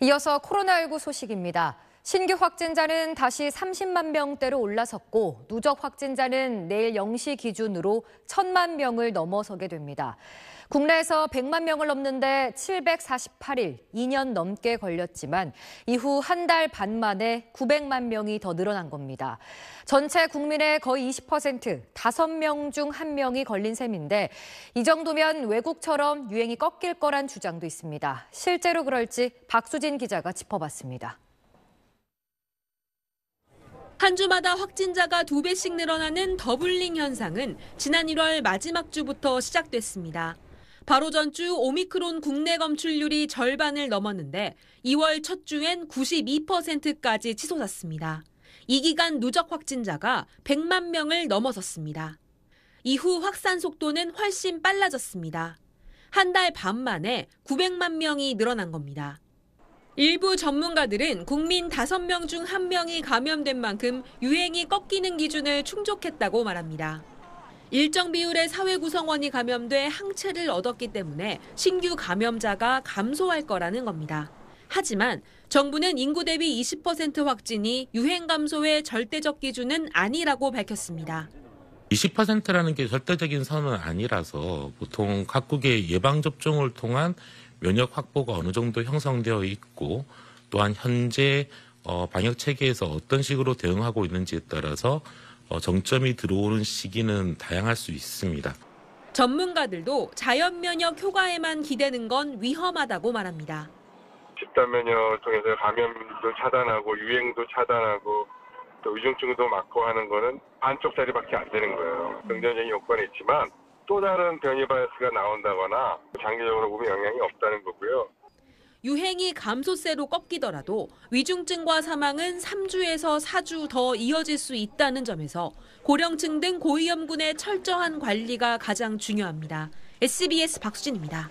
이어서 코로나19 소식입니다. 신규 확진자는 다시 30만 명대로 올라섰고 누적 확진자는 내일 0시 기준으로 1천만 명을 넘어서게 됩니다. 국내에서 100만 명을 넘는데 748일, 2년 넘게 걸렸지만 이후 한 달 반 만에 900만 명이 더 늘어난 겁니다. 전체 국민의 거의 20%, 5명 중 1명이 걸린 셈인데 이 정도면 외국처럼 유행이 꺾일 거란 주장도 있습니다. 실제로 그럴지 박수진 기자가 짚어봤습니다. 한 주마다 확진자가 두 배씩 늘어나는 더블링 현상은 지난 1월 마지막 주부터 시작됐습니다. 바로 전 주 오미크론 국내 검출률이 절반을 넘었는데 2월 첫 주엔 92%까지 치솟았습니다. 이 기간 누적 확진자가 100만 명을 넘어섰습니다. 이후 확산 속도는 훨씬 빨라졌습니다. 한 달 반 만에 900만 명이 늘어난 겁니다. 일부 전문가들은 국민 5명 중 1명이 감염된 만큼 유행이 꺾이는 기준을 충족했다고 말합니다. 일정 비율의 사회 구성원이 감염돼 항체를 얻었기 때문에 신규 감염자가 감소할 거라는 겁니다. 하지만 정부는 인구 대비 20% 확진이 유행 감소의 절대적 기준은 아니라고 밝혔습니다. 20%라는 게 절대적인 선은 아니라서 보통 각국의 예방접종을 통한 면역 확보가 어느 정도 형성되어 있고 또한 현재 어, 방역 체계에서 어떤 식으로 대응하고 있는지에 따라서 어, 정점이 들어오는 시기는 다양할 수 있습니다. 전문가들도 자연 면역 효과에만 기대는 건 위험하다고 말합니다. 집단 면역을 통해서 감염도 차단하고 유행도 차단하고 또 위중증도 막고 하는 거는 반쪽 짜리밖에안 되는 거예요. 음. 긍정적인 효과는 있지만 또 다른 변이 바이러스가 나온다거나 장기적으로 몸에 영향이 없다는 거고요. 유행이 감소세로 꺾이더라도 위중증과 사망은 3주에서 4주 더 이어질 수 있다는 점에서 고령층 등 고위험군의 철저한 관리가 가장 중요합니다. SBS 박수진입니다.